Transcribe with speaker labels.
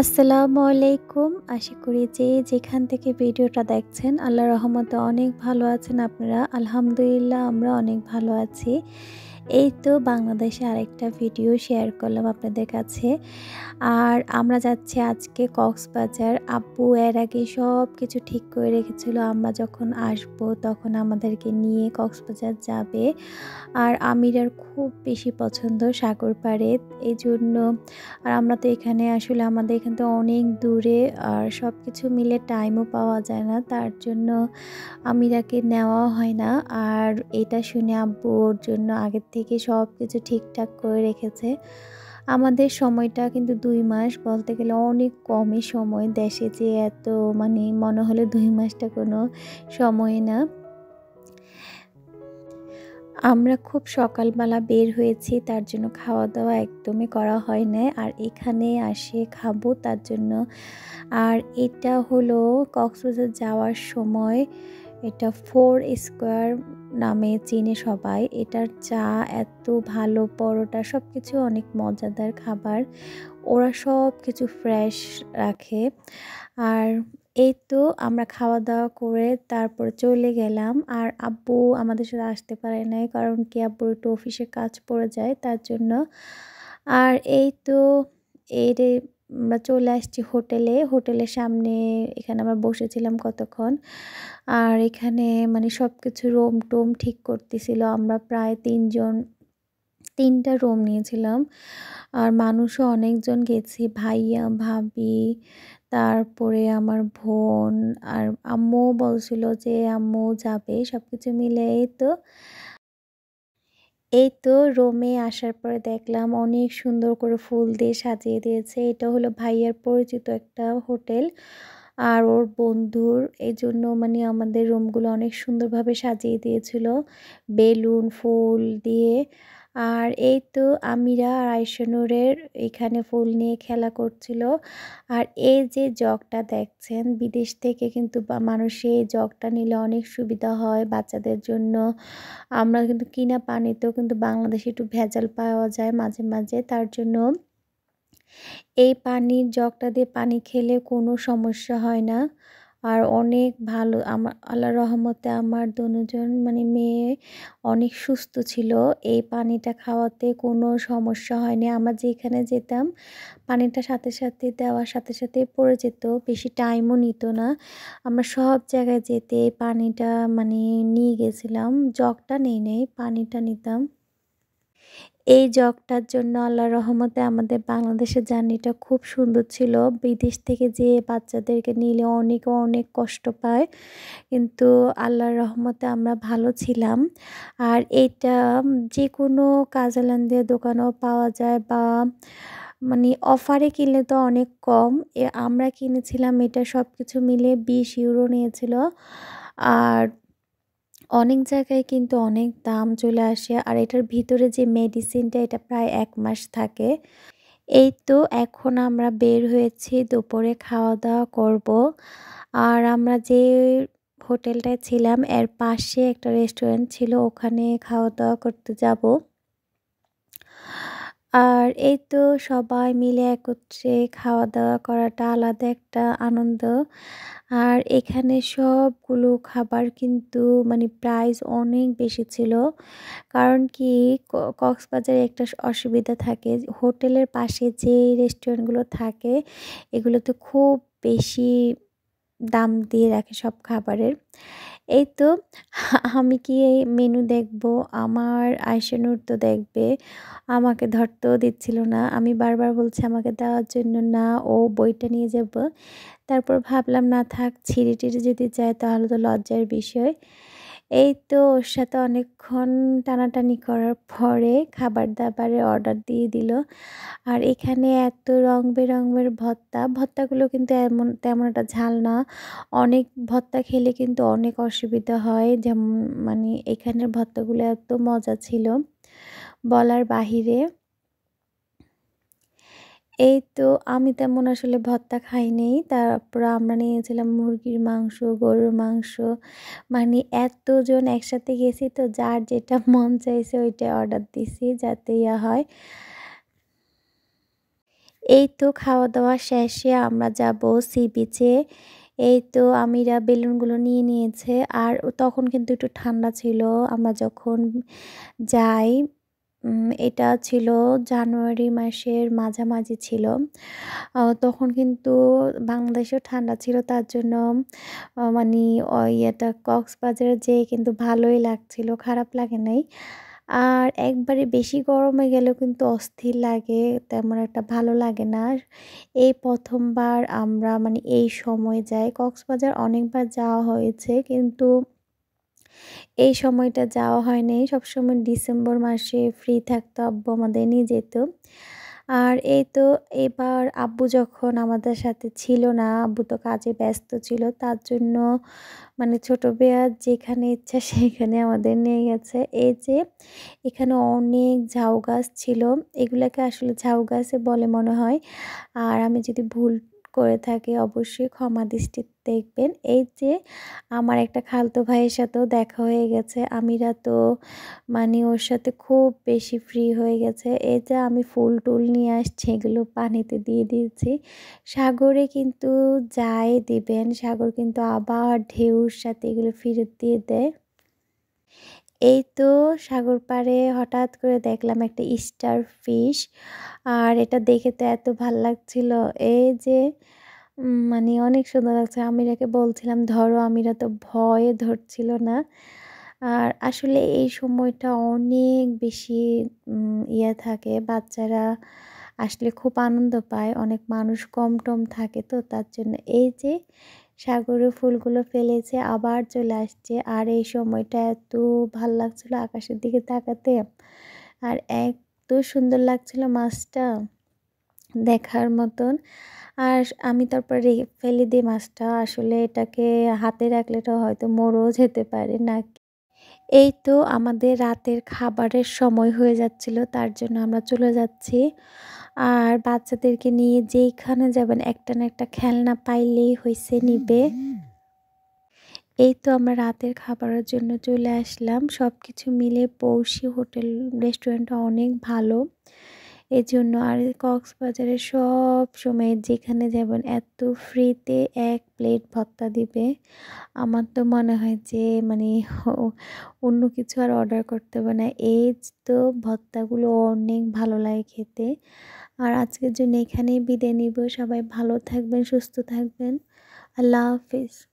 Speaker 1: আসসালামু আলাইকুম আশা করি যে যেখান থেকে ভিডিওটা দেখছেন আল্লাহ রহমতে অনেক ভালো আছেন আপনারা আলহামদুলিল্লাহ আমরা অনেক ভালো আছি এই তো বাংলাদেশে আরেকটা ভিডিও শেয়ার করলাম আপনাদের কাছে আর আমরা যাচ্ছি আজকে কক্সবাজার আব্বু এর আগে সব কিছু ঠিক করে রেখেছিল আমরা যখন আসব তখন আমাদেরকে নিয়ে কক্সবাজার যাবে আর আমির আর খুব বেশি পছন্দ সাগর পাড়ে এই জন্য আর আমরা তো এখানে আসলে আমাদের এখান তো অনেক দূরে আর সব কিছু মিলে টাইমও পাওয়া যায় না তার জন্য আমিরাকে নেওয়া হয় না আর এটা শুনে আব্বু ওর জন্য আগে থেকে সব কিছু ঠিকঠাক করে রেখেছে আমাদের সময়টা কিন্তু দুই মাস বলতে গেলে অনেক কমই সময় দেশে যে এত মানে মনে হলে দুই মাসটা কোনো সময় না আমরা খুব সকালবেলা বের হয়েছি তার জন্য খাওয়া দাওয়া একদমই করা হয় না আর এখানে আসে খাবো তার জন্য আর এটা হলো কক্সবাজার যাওয়ার সময় এটা ফোর স্কোয়ার নামে চিনে সবাই এটার চা এত ভালো পরোটা সব কিছু অনেক মজাদার খাবার ওরা সব কিছু ফ্রেশ রাখে আর এই তো আমরা খাওয়া দাওয়া করে তারপর চলে গেলাম আর আব্বু আমাদের সাথে আসতে পারে নাই কারণ কি আব্বুর একটু অফিসে কাজ পড়ে যায় তার জন্য আর এই তো এর আমরা চলে আসছি হোটেলে হোটেলের সামনে এখানে আমরা বসেছিলাম কতক্ষণ আর এখানে মানে সব কিছু রোম টোম ঠিক করতেছিল আমরা প্রায় তিনজন তিনটা রোম নিয়েছিলাম আর মানুষও অনেকজন গেছি ভাইয়া ভাবি তারপরে আমার বোন আর আম্মুও বলছিল যে আম্মু যাবে সব কিছু মিলেই তো এই তো রোমে আসার পরে দেখলাম অনেক সুন্দর করে ফুল দিয়ে সাজিয়ে দিয়েছে এটা হলো ভাইয়ার পরিচিত একটা হোটেল আর ওর বন্ধুর এই জন্য মানে আমাদের রুমগুলো অনেক সুন্দরভাবে সাজিয়ে দিয়েছিল বেলুন ফুল দিয়ে আর এই তো আমিরা আর আইসনুরের এখানে ফুল নিয়ে খেলা করছিল আর এই যে জগটা দেখছেন বিদেশ থেকে কিন্তু মানুষে এই জগটা নিলে অনেক সুবিধা হয় বাচ্চাদের জন্য আমরা কিন্তু কিনা পানিতেও কিন্তু বাংলাদেশে একটু ভেজাল পাওয়া যায় মাঝে মাঝে তার জন্য এই পানির জগটা দিয়ে পানি খেলে কোনো সমস্যা হয় না আর অনেক ভালো আমার আল্লাহ রহমতে আমার দুজন মানে মেয়ে অনেক সুস্থ ছিল এই পানিটা খাওয়াতে কোনো সমস্যা হয়নি আমরা যেখানে যেতাম পানিটা সাথে সাথে দেওয়ার সাথে সাথে পড়ে যেত বেশি টাইমও নিত না আমরা সব জায়গায় যেতে পানিটা মানে নিয়ে গেছিলাম জগটা নেই নেই পানিটা নিতাম এই জগটার জন্য আল্লাহ রহমতে আমাদের বাংলাদেশের জার্নিটা খুব সুন্দর ছিল বিদেশ থেকে যে বাচ্চাদেরকে নিলে অনেক অনেক কষ্ট পায় কিন্তু আল্লাহর রহমতে আমরা ভালো ছিলাম আর এটা যে কোনো কাজালান্দের দোকানেও পাওয়া যায় বা মানে অফারে কিনলে তো অনেক কম আমরা কিনেছিলাম এটা সব কিছু মিলে বিশ ইউরো নিয়েছিল আর অনেক জায়গায় কিন্তু অনেক দাম চলে আসে আর এটার ভিতরে যে মেডিসিনটা এটা প্রায় এক মাস থাকে এই তো এখন আমরা বের হয়েছি দুপুরে খাওয়া দাওয়া করব আর আমরা যে হোটেলটায় ছিলাম এর পাশে একটা রেস্টুরেন্ট ছিল ওখানে খাওয়া দাওয়া করতে যাব আর এই তো সবাই মিলে একত্রে খাওয়া দাওয়া করাটা আলাদা একটা আনন্দ আর এখানে সবগুলো খাবার কিন্তু মানে প্রাইস অনেক বেশি ছিল কারণ কি কক্সবাজারে একটা অসুবিধা থাকে হোটেলের পাশে যে রেস্টুরেন্টগুলো থাকে এগুলোতে খুব বেশি দাম দিয়ে রাখে সব খাবারের এই তো আমি কি এই মেনু দেখব আমার আইসানুর তো দেখবে আমাকে ধরতেও দিচ্ছিল না আমি বারবার বলছি আমাকে দেওয়ার জন্য না ও বইটা নিয়ে যাব তারপর ভাবলাম না থাক ছিঁড়ে যদি যায় তাহলে তো লজ্জার বিষয় এই তো ওর সাথে অনেকক্ষণ টানাটানি করার পরে খাবার দাবারের অর্ডার দিয়ে দিল আর এখানে এত রং বেরঙের ভত্তা ভত্তাগুলো কিন্তু এমন তেমন একটা ঝাল না অনেক ভত্তা খেলে কিন্তু অনেক অসুবিধা হয় যেমন মানে এখানের ভত্তাগুলো এত মজা ছিল বলার বাহিরে এই তো আমি তেমন আসলে ভর্তা খাইনি তারপর আমরা নিয়েছিলাম মুরগির মাংস গরুর মাংস মানে এতজন একসাথে গেছি তো যার যেটা মন চাইছে ওইটা অর্ডার দিছি যাতে ইয়া হয় এই তো খাওয়া দাওয়া শেষে আমরা যাব সি বিচে এই তো আমিরা বেলুনগুলো নিয়ে নিয়েছে আর তখন কিন্তু একটু ঠান্ডা ছিল আমরা যখন যাই এটা ছিল জানুয়ারি মাসের মাঝামাঝি ছিল তখন কিন্তু বাংলাদেশেও ঠান্ডা ছিল তার জন্য মানে ইয়েটা কক্সবাজারে যেয়ে কিন্তু ভালোই লাগছিল খারাপ লাগে নাই আর একবারে বেশি গরমে গেলেও কিন্তু অস্থির লাগে তেমন একটা ভালো লাগে না এই প্রথমবার আমরা মানে এই সময় যাই কক্সবাজার অনেকবার যাওয়া হয়েছে কিন্তু এই সময়টা যাওয়া হয় নাই সবসময় ডিসেম্বর মাসে ফ্রি থাকতো আব্বু আমাদের নিয়ে যেত আর এই তো এবার আব্বু যখন আমাদের সাথে ছিল না আব্বু তো কাজে ব্যস্ত ছিল তার জন্য মানে ছোট বেয়া যেখানে ইচ্ছা সেখানে আমাদের নিয়ে গেছে এই যে এখানে অনেক ঝাউ গাছ ছিল এগুলাকে আসলে ঝাউ গাছে বলে মনে হয় আর আমি যদি ভুল করে থাকে অবশ্যই ক্ষমা দৃষ্টি দেখবেন এই যে আমার একটা খালতো ভাইয়ের সাথেও দেখা হয়ে গেছে আমিরা তো মানে ওর সাথে খুব বেশি ফ্রি হয়ে গেছে এই যে আমি ফুল টুল নিয়ে আসছি এগুলো পানিতে দিয়ে দিয়েছি সাগরে কিন্তু যাই দিবেন সাগর কিন্তু আবার ঢেউর সাথে এগুলো ফিরত দিয়ে দেয় এই তো সাগর পাড়ে হঠাৎ করে দেখলাম একটা স্টার ফিশ আর এটা দেখে তো এত ভাল লাগছিল এই যে মানে অনেক সুন্দর লাগছে আমিরাকে বলছিলাম ধরো আমিরা তো ভয়ে ধরছিল না আর আসলে এই সময়টা অনেক বেশি ইয়ে থাকে বাচ্চারা আসলে খুব আনন্দ পায় অনেক মানুষ কম টম থাকে তো তার জন্য এই যে সাগরে ফুলগুলো ফেলেছে আবার চলে আসছে আর এই সময়টা এত ভাল লাগছিল আকাশের দিকে তাকাতে আর এত সুন্দর লাগছিল মাছটা দেখার মতন আর আমি তারপর ফেলে দিই মাছটা আসলে এটাকে হাতে রাখলে তো হয়তো মরেও যেতে পারে না এই তো আমাদের রাতের খাবারের সময় হয়ে যাচ্ছিল তার জন্য আমরা চলে যাচ্ছি আর বাচ্চাদেরকে নিয়ে যেইখানে যাবেন একটা না একটা খেলনা পাইলেই হয়েছে নিবে এই তো আমরা রাতের খাবারের জন্য চলে আসলাম সব কিছু মিলে পৌষি হোটেল রেস্টুরেন্টটা অনেক ভালো এই জন্য আর কক্সবাজারে সব সময় যেখানে যাবেন এত ফ্রিতে এক প্লেট ভত্তা দিবে আমার তো মনে হয় যে মানে অন্য কিছু আর অর্ডার করতে হবে না এই তো ভত্তাগুলো অনেক ভালো লাগে খেতে আর আজকের জন্য এখানেই বিদায় নিব সবাই ভালো থাকবেন সুস্থ থাকবেন আল্লাহ হাফিজ